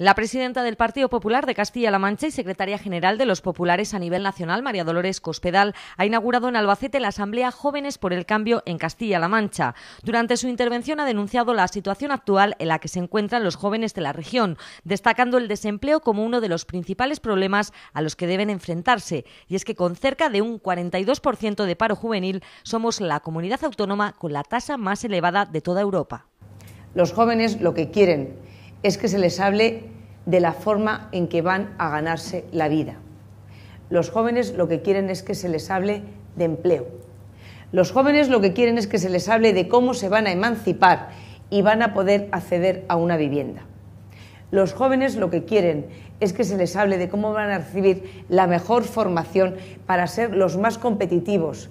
La presidenta del Partido Popular de Castilla-La Mancha y secretaria general de los Populares a nivel nacional, María Dolores Cospedal, ha inaugurado en Albacete la Asamblea Jóvenes por el Cambio en Castilla-La Mancha. Durante su intervención ha denunciado la situación actual en la que se encuentran los jóvenes de la región, destacando el desempleo como uno de los principales problemas a los que deben enfrentarse. Y es que con cerca de un 42% de paro juvenil somos la comunidad autónoma con la tasa más elevada de toda Europa. Los jóvenes lo que quieren es que se les hable de la forma en que van a ganarse la vida. Los jóvenes lo que quieren es que se les hable de empleo. Los jóvenes lo que quieren es que se les hable de cómo se van a emancipar y van a poder acceder a una vivienda. Los jóvenes lo que quieren es que se les hable de cómo van a recibir la mejor formación para ser los más competitivos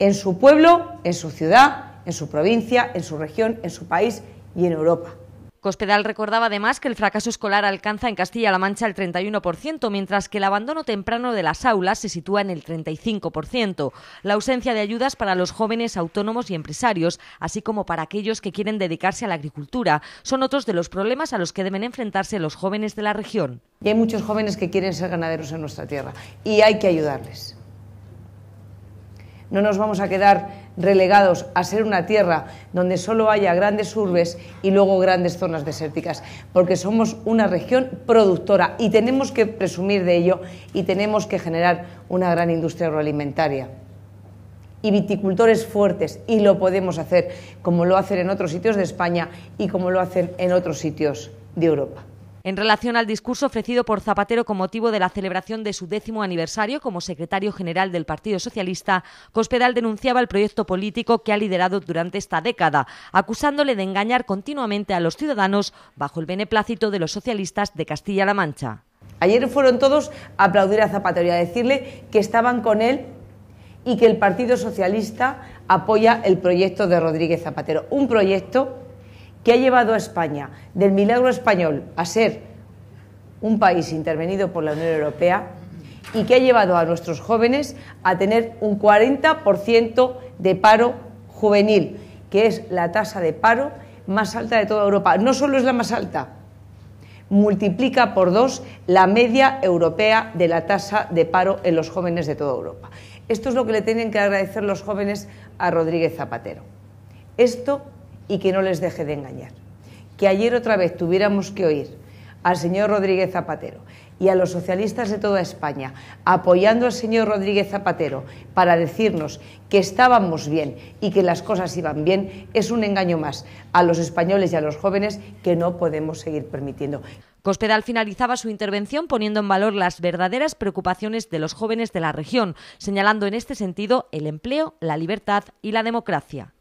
en su pueblo, en su ciudad, en su provincia, en su región, en su país y en Europa. Cospedal recordaba además que el fracaso escolar alcanza en Castilla-La Mancha el 31%, mientras que el abandono temprano de las aulas se sitúa en el 35%. La ausencia de ayudas para los jóvenes autónomos y empresarios, así como para aquellos que quieren dedicarse a la agricultura, son otros de los problemas a los que deben enfrentarse los jóvenes de la región. Y hay muchos jóvenes que quieren ser ganaderos en nuestra tierra y hay que ayudarles. No nos vamos a quedar relegados a ser una tierra donde solo haya grandes urbes y luego grandes zonas desérticas, porque somos una región productora y tenemos que presumir de ello y tenemos que generar una gran industria agroalimentaria y viticultores fuertes y lo podemos hacer como lo hacen en otros sitios de España y como lo hacen en otros sitios de Europa en relación al discurso ofrecido por Zapatero con motivo de la celebración de su décimo aniversario como secretario general del Partido Socialista, Cospedal denunciaba el proyecto político que ha liderado durante esta década, acusándole de engañar continuamente a los ciudadanos bajo el beneplácito de los socialistas de Castilla-La Mancha. Ayer fueron todos a aplaudir a Zapatero y a decirle que estaban con él y que el Partido Socialista apoya el proyecto de Rodríguez Zapatero, un proyecto que ha llevado a España del milagro español a ser un país intervenido por la Unión Europea y que ha llevado a nuestros jóvenes a tener un 40% de paro juvenil, que es la tasa de paro más alta de toda Europa. No solo es la más alta, multiplica por dos la media europea de la tasa de paro en los jóvenes de toda Europa. Esto es lo que le tienen que agradecer los jóvenes a Rodríguez Zapatero. Esto y que no les deje de engañar. Que ayer otra vez tuviéramos que oír al señor Rodríguez Zapatero y a los socialistas de toda España apoyando al señor Rodríguez Zapatero para decirnos que estábamos bien y que las cosas iban bien es un engaño más a los españoles y a los jóvenes que no podemos seguir permitiendo. Cospedal finalizaba su intervención poniendo en valor las verdaderas preocupaciones de los jóvenes de la región, señalando en este sentido el empleo, la libertad y la democracia.